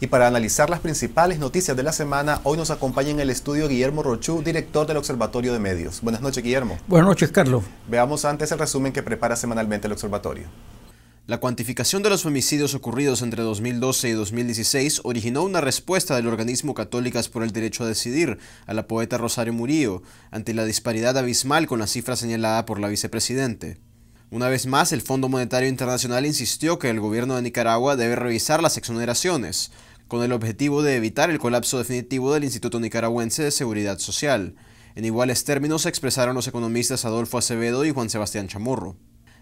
Y para analizar las principales noticias de la semana, hoy nos acompaña en el estudio Guillermo Rochú, director del Observatorio de Medios. Buenas noches, Guillermo. Buenas noches, Carlos. Veamos antes el resumen que prepara semanalmente el Observatorio. La cuantificación de los homicidios ocurridos entre 2012 y 2016 originó una respuesta del organismo Católicas por el Derecho a Decidir a la poeta Rosario Murillo, ante la disparidad abismal con la cifra señalada por la vicepresidente. Una vez más, el Fondo Monetario Internacional insistió que el gobierno de Nicaragua debe revisar las exoneraciones, con el objetivo de evitar el colapso definitivo del Instituto Nicaragüense de Seguridad Social. En iguales términos expresaron los economistas Adolfo Acevedo y Juan Sebastián Chamorro.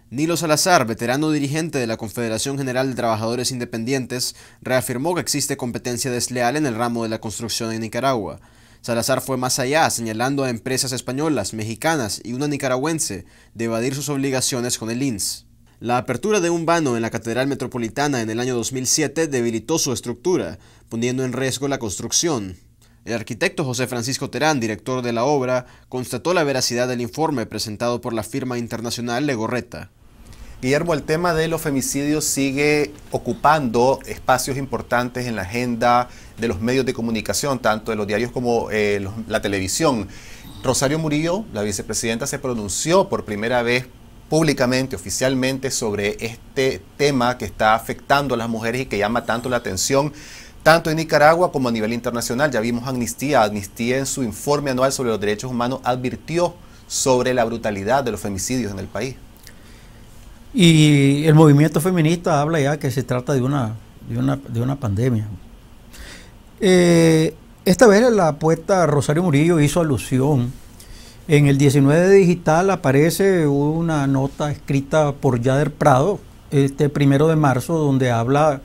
Nilo Salazar, veterano dirigente de la Confederación General de Trabajadores Independientes, reafirmó que existe competencia desleal en el ramo de la construcción en Nicaragua. Salazar fue más allá, señalando a empresas españolas, mexicanas y una nicaragüense de evadir sus obligaciones con el INS. La apertura de un vano en la Catedral Metropolitana en el año 2007 debilitó su estructura, poniendo en riesgo la construcción. El arquitecto José Francisco Terán, director de la obra, constató la veracidad del informe presentado por la firma internacional Legorreta. Guillermo, el tema de los femicidios sigue ocupando espacios importantes en la agenda de los medios de comunicación, tanto de los diarios como eh, la televisión. Rosario Murillo, la vicepresidenta, se pronunció por primera vez públicamente, oficialmente, sobre este tema que está afectando a las mujeres y que llama tanto la atención tanto en Nicaragua como a nivel internacional. Ya vimos Amnistía. Amnistía en su informe anual sobre los derechos humanos advirtió sobre la brutalidad de los femicidios en el país. Y el movimiento feminista habla ya que se trata de una, de una, de una pandemia. Eh, esta vez la poeta Rosario Murillo hizo alusión en el 19 digital aparece una nota escrita por Yader Prado, este primero de marzo, donde habla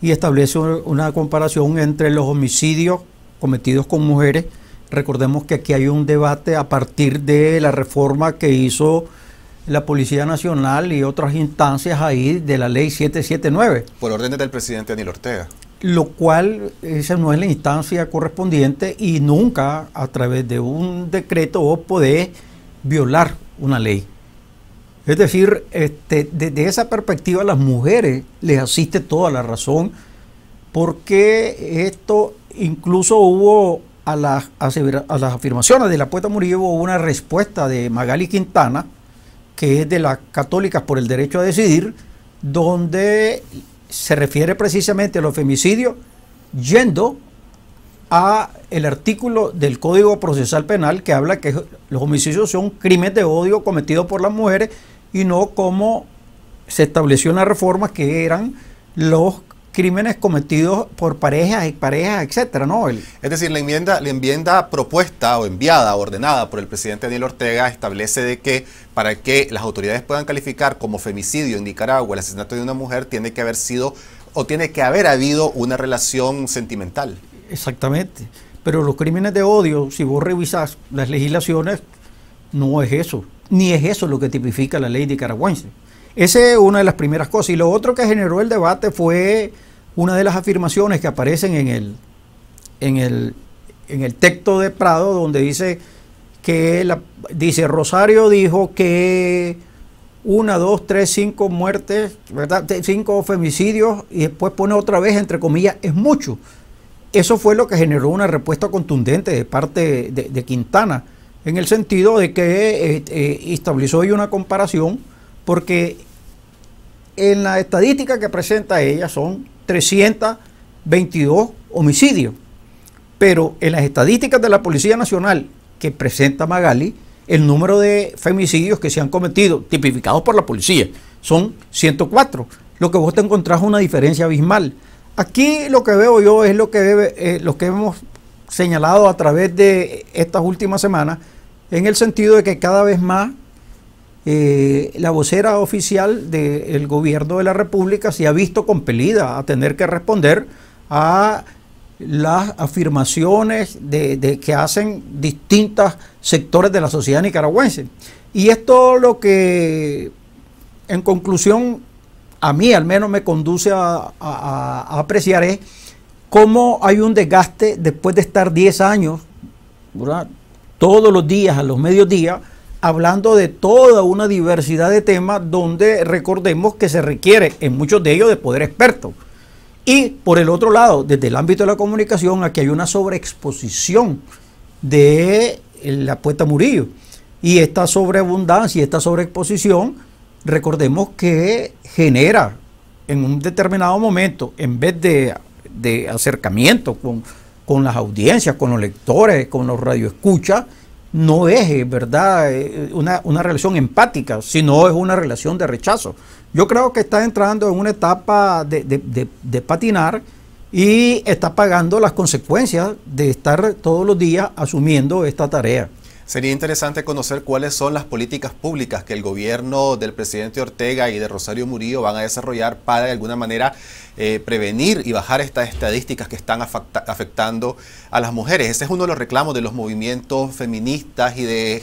y establece una comparación entre los homicidios cometidos con mujeres. Recordemos que aquí hay un debate a partir de la reforma que hizo la Policía Nacional y otras instancias ahí de la ley 779. Por órdenes del presidente Daniel Ortega lo cual esa no es la instancia correspondiente y nunca a través de un decreto vos podés violar una ley. Es decir, este, desde esa perspectiva a las mujeres les asiste toda la razón, porque esto incluso hubo a las, las afirmaciones de la poeta Murillo hubo una respuesta de Magali Quintana, que es de las católicas por el derecho a decidir, donde se refiere precisamente a los femicidios yendo a el artículo del Código Procesal Penal que habla que los homicidios son crímenes de odio cometidos por las mujeres y no como se estableció en la reforma que eran los crímenes cometidos por parejas y parejas, etcétera, ¿no? Es decir, la enmienda, la enmienda propuesta o enviada, ordenada por el presidente Daniel Ortega establece de que para que las autoridades puedan calificar como femicidio en Nicaragua el asesinato de una mujer tiene que haber sido o tiene que haber habido una relación sentimental. Exactamente. Pero los crímenes de odio, si vos revisás las legislaciones, no es eso. Ni es eso lo que tipifica la ley nicaragüense. Esa es una de las primeras cosas. Y lo otro que generó el debate fue una de las afirmaciones que aparecen en el, en el, en el texto de Prado, donde dice que dice Rosario dijo que una, dos, tres, cinco muertes, ¿verdad? cinco femicidios, y después pone otra vez, entre comillas, es mucho. Eso fue lo que generó una respuesta contundente de parte de, Quintana, en el sentido de que eh, eh, estableció hoy una comparación porque en la estadística que presenta ella son 322 homicidios, pero en las estadísticas de la Policía Nacional que presenta Magali, el número de femicidios que se han cometido, tipificados por la policía, son 104, lo que vos te encontrás una diferencia abismal. Aquí lo que veo yo es lo que, eh, lo que hemos señalado a través de estas últimas semanas, en el sentido de que cada vez más eh, la vocera oficial del gobierno de la República se ha visto compelida a tener que responder a las afirmaciones de, que hacen distintos sectores de la sociedad nicaragüense. Y esto lo que, en conclusión, a mí al menos me conduce a, apreciar es cómo hay un desgaste después de estar 10 años, todos los días, a los mediodías, hablando de toda una diversidad de temas donde recordemos que se requiere en muchos de ellos de poder experto. Y por el otro lado, desde el ámbito de la comunicación, aquí hay una sobreexposición de la puesta Murillo. Y esta sobreabundancia y esta sobreexposición, recordemos que genera en un determinado momento, en vez de, acercamiento con, con las audiencias, con los lectores, con los radioescuchas, no es, eh, ¿verdad?, eh, eh, una, relación empática, sino es una relación de rechazo. Yo creo que está entrando en una etapa de, de patinar y está pagando las consecuencias de estar todos los días asumiendo esta tarea. Sería interesante conocer cuáles son las políticas públicas que el gobierno del presidente Ortega y de Rosario Murillo van a desarrollar para de alguna manera eh, prevenir y bajar estas estadísticas que están afectando a las mujeres. Ese es uno de los reclamos de los movimientos feministas y de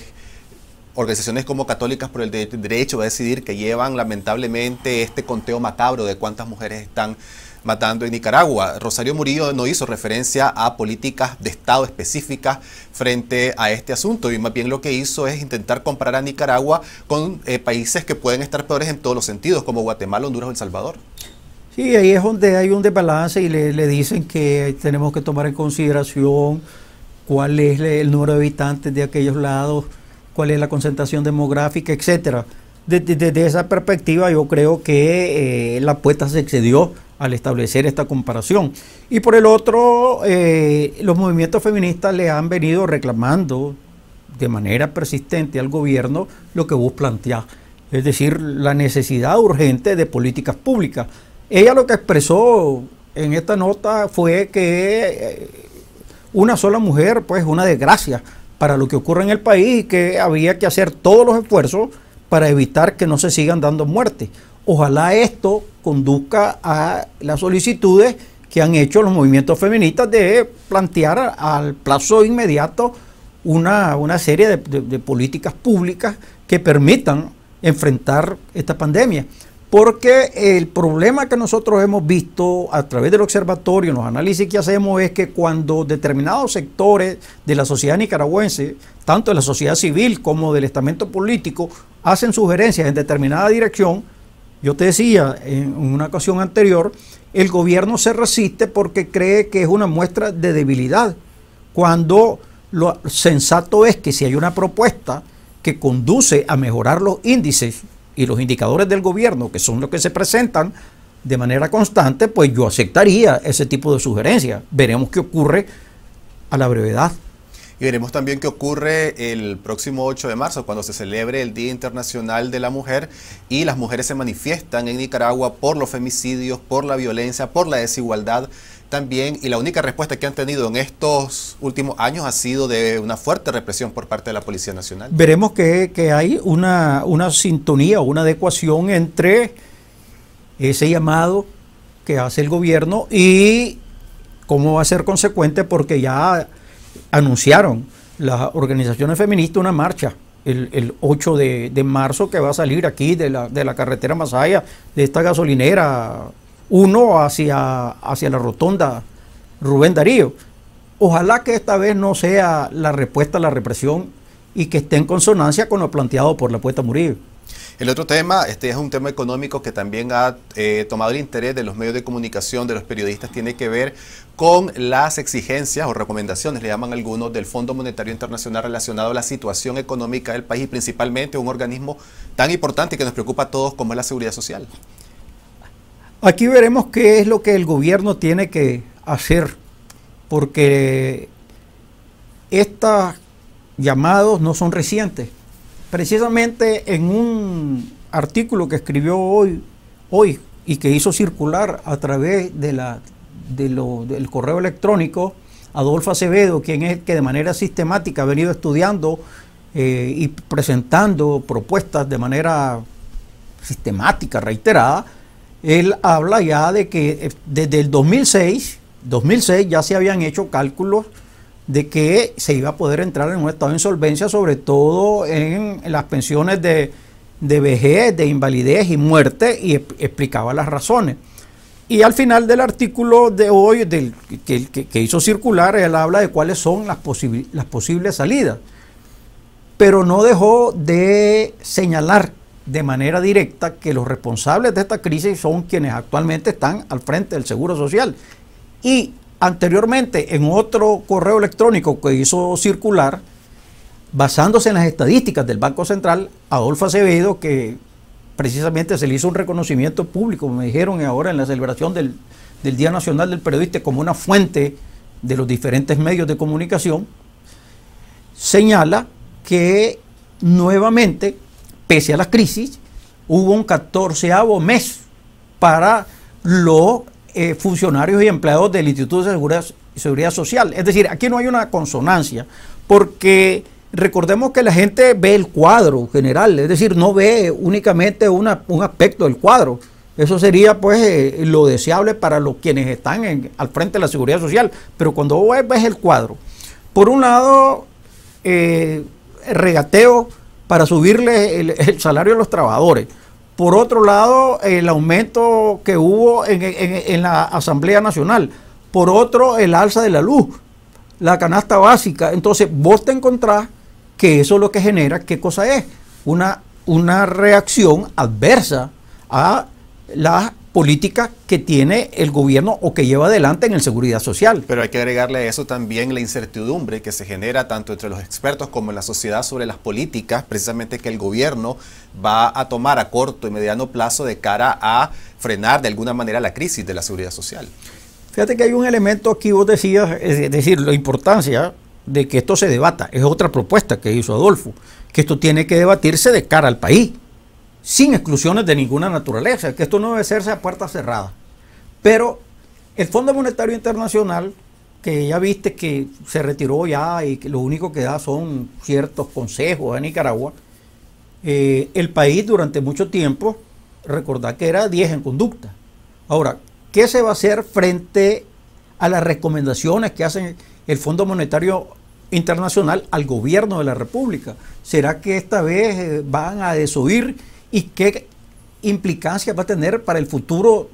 organizaciones como Católicas por el Derecho a Decidir que llevan lamentablemente este conteo macabro de cuántas mujeres están matando en Nicaragua. Rosario Murillo no hizo referencia a políticas de Estado específicas frente a este asunto y más bien lo que hizo es intentar comparar a Nicaragua con eh, países que pueden estar peores en todos los sentidos, como Guatemala, Honduras o El Salvador. Sí, ahí es donde hay un desbalance y le, dicen que tenemos que tomar en consideración cuál es el número de habitantes de aquellos lados, cuál es la concentración demográfica, etcétera. Desde, esa perspectiva yo creo que eh, la apuesta se excedió al establecer esta comparación. Y por el otro, eh, los movimientos feministas le han venido reclamando de manera persistente al gobierno lo que vos planteás, es decir, la necesidad urgente de políticas públicas. Ella lo que expresó en esta nota fue que eh, una sola mujer, pues una desgracia para lo que ocurre en el país y que había que hacer todos los esfuerzos para evitar que no se sigan dando muertes. Ojalá esto conduzca a las solicitudes que han hecho los movimientos feministas de plantear al plazo inmediato una, serie de políticas públicas que permitan enfrentar esta pandemia. Porque el problema que nosotros hemos visto a través del observatorio, en los análisis que hacemos, es que cuando determinados sectores de la sociedad nicaragüense, tanto de la sociedad civil como del estamento político, hacen sugerencias en determinada dirección, yo te decía en una ocasión anterior, el gobierno se resiste porque cree que es una muestra de debilidad, cuando lo sensato es que si hay una propuesta que conduce a mejorar los índices y los indicadores del gobierno, que son los que se presentan de manera constante, pues yo aceptaría ese tipo de sugerencias. Veremos qué ocurre a la brevedad. Y veremos también qué ocurre el próximo 8 de marzo, cuando se celebre el Día Internacional de la Mujer y las mujeres se manifiestan en Nicaragua por los femicidios, por la violencia, por la desigualdad también, y la única respuesta que han tenido en estos últimos años ha sido de una fuerte represión por parte de la Policía Nacional. Veremos que, hay una, una sintonía, una adecuación entre ese llamado que hace el gobierno y cómo va a ser consecuente porque ya anunciaron las organizaciones feministas una marcha el, el 8 de, marzo que va a salir aquí de la, de la carretera Masaya, de esta gasolinera uno hacia, hacia la rotonda Rubén Darío. Ojalá que esta vez no sea la respuesta a la represión y que esté en consonancia con lo planteado por la apuesta Murillo. El otro tema, este es un tema económico que también ha eh, tomado el interés de los medios de comunicación, de los periodistas, tiene que ver con las exigencias o recomendaciones, le llaman algunos, del Fondo Monetario Internacional relacionado a la situación económica del país y principalmente un organismo tan importante que nos preocupa a todos como es la seguridad social. Aquí veremos qué es lo que el gobierno tiene que hacer, porque estos llamados no son recientes. Precisamente en un artículo que escribió hoy, y que hizo circular a través del correo electrónico, Adolfo Acevedo, quien es el que de manera sistemática ha venido estudiando eh, y presentando propuestas de manera sistemática, reiterada, él habla ya de que eh, desde el 2006, 2006 ya se habían hecho cálculos de que se iba a poder entrar en un estado de insolvencia, sobre todo en las pensiones de, de vejez, de invalidez y muerte, y explicaba las razones. Y al final del artículo de hoy, del, que, hizo circular, él habla de cuáles son las, las posibles salidas. Pero no dejó de señalar de manera directa que los responsables de esta crisis son quienes actualmente están al frente del Seguro Social. Y anteriormente, en otro correo electrónico que hizo circular, basándose en las estadísticas del Banco Central, Adolfo Acevedo, que precisamente se le hizo un reconocimiento público, me dijeron ahora en la celebración del, del Día Nacional del Periodista como una fuente de los diferentes medios de comunicación, señala que nuevamente pese a la crisis, hubo un catorceavo mes para los eh, funcionarios y empleados del Instituto de Seguridad, Social. Es decir, aquí no hay una consonancia, porque recordemos que la gente ve el cuadro general, es decir, no ve únicamente un aspecto del cuadro. Eso sería pues eh, lo deseable para los quienes están al frente de la seguridad social. Pero cuando vos ves el cuadro, por un lado, eh, regateo para subirle el, salario a los trabajadores. Por otro lado, el aumento que hubo en, la Asamblea Nacional. Por otro, el alza de la luz, la canasta básica. Entonces, vos te encontrás que eso es lo que genera, ¿qué cosa es? Una, una reacción adversa a las política que tiene el gobierno o que lleva adelante en el seguridad social. Pero hay que agregarle a eso también la incertidumbre que se genera tanto entre los expertos como en la sociedad sobre las políticas precisamente que el gobierno va a tomar a corto y mediano plazo de cara a frenar de alguna manera la crisis de la seguridad social. Fíjate que hay un elemento aquí, vos decías, es decir, la importancia de que esto se debata. Es otra propuesta que hizo Adolfo, que esto tiene que debatirse de cara al país sin exclusiones de ninguna naturaleza, que esto no debe hacerse a puerta cerrada. Pero el Fondo Monetario Internacional, que ya viste que se retiró ya y que lo único que da son ciertos consejos a Nicaragua, eh, el país durante mucho tiempo, recordad que era 10 en conducta. Ahora, ¿qué se va a hacer frente a las recomendaciones que hace el Fondo Monetario Internacional al gobierno de la República? ¿Será que esta vez eh, van a desoír y qué implicancia va a tener para el futuro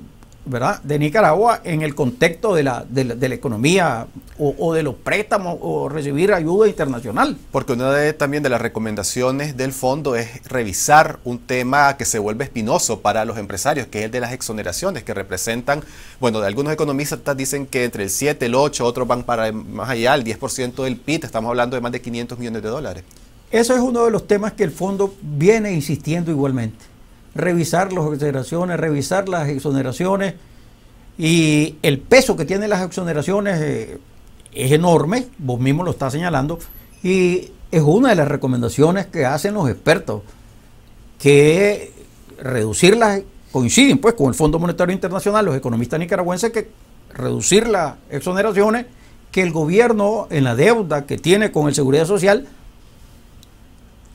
¿verdad? de Nicaragua en el contexto de la, de la, economía o, de los préstamos o recibir ayuda internacional. Porque una de, también de las recomendaciones del fondo es revisar un tema que se vuelve espinoso para los empresarios, que es el de las exoneraciones, que representan, bueno, de algunos economistas dicen que entre el 7, el 8, otros van para más allá, el 10% del PIB, estamos hablando de más de 500 millones de dólares. Eso es uno de los temas que el fondo viene insistiendo igualmente. Revisar las exoneraciones, revisar las exoneraciones y el peso que tienen las exoneraciones eh, es enorme, vos mismo lo estás señalando, y es una de las recomendaciones que hacen los expertos, que reducirlas coinciden pues con el Fondo Monetario Internacional, los economistas nicaragüenses que reducir las exoneraciones que el gobierno en la deuda que tiene con el Seguridad Social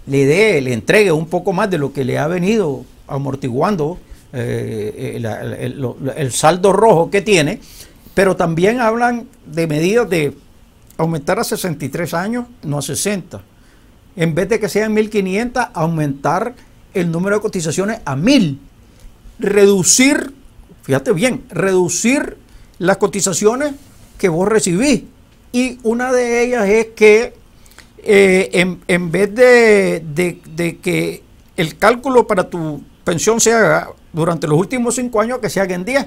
le dé, le entregue un poco más de lo que le ha venido amortiguando eh, el, el, saldo rojo que tiene, pero también hablan de medidas de aumentar a 63 años, no a 60. En vez de que sean 1.500, aumentar el número de cotizaciones a 1.000. Reducir, fíjate bien, reducir las cotizaciones que vos recibís. Y una de ellas es que eh, en, vez de, que el cálculo para tu pensión se haga durante los últimos cinco años, que se haga en diez,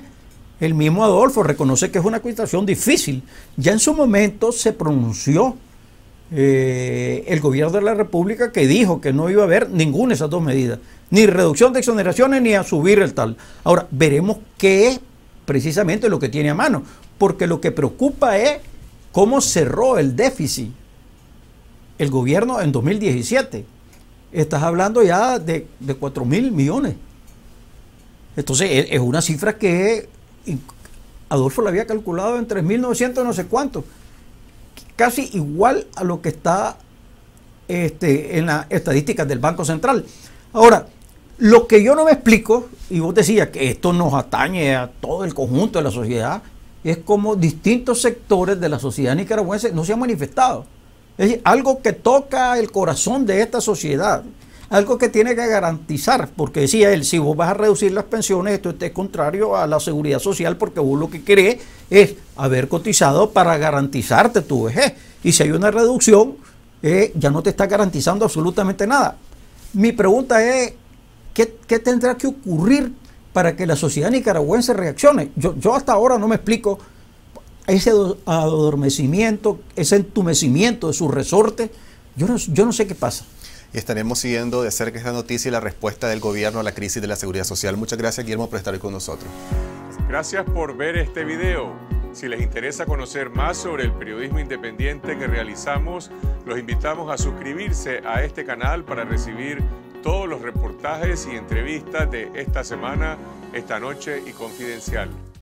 El mismo Adolfo reconoce que es una situación difícil. Ya en su momento se pronunció eh, el gobierno de la República que dijo que no iba a haber ninguna de esas dos medidas, ni reducción de exoneraciones ni a subir el tal. Ahora, veremos qué es precisamente lo que tiene a mano, porque lo que preocupa es cómo cerró el déficit el gobierno en 2017. Estás hablando ya de, 4 mil millones. Entonces e, es una cifra que Adolfo la había calculado en 3.900 no sé cuánto. Casi igual a lo que está este, en las estadísticas del Banco Central. Ahora, lo que yo no me explico, y vos decías que esto nos atañe a todo el conjunto de la sociedad, es como distintos sectores de la sociedad nicaragüense no se han manifestado. Es algo que toca el corazón de esta sociedad, algo que tiene que garantizar, porque decía él, si vos vas a reducir las pensiones, esto es contrario a la seguridad social, porque vos lo que querés es haber cotizado para garantizarte tu vejez. Y si hay una reducción, eh, ya no te está garantizando absolutamente nada. Mi pregunta es, ¿qué, qué tendrá que ocurrir para que la sociedad nicaragüense reaccione? Yo, yo hasta ahora no me explico ese adormecimiento, ese entumecimiento de sus resortes, yo no, yo no sé qué pasa. Y estaremos siguiendo de cerca esta noticia y la respuesta del gobierno a la crisis de la seguridad social. Muchas gracias, Guillermo, por estar hoy con nosotros. Gracias por ver este video. Si les interesa conocer más sobre el periodismo independiente que realizamos, los invitamos a suscribirse a este canal para recibir todos los reportajes y entrevistas de esta semana, esta noche y confidencial.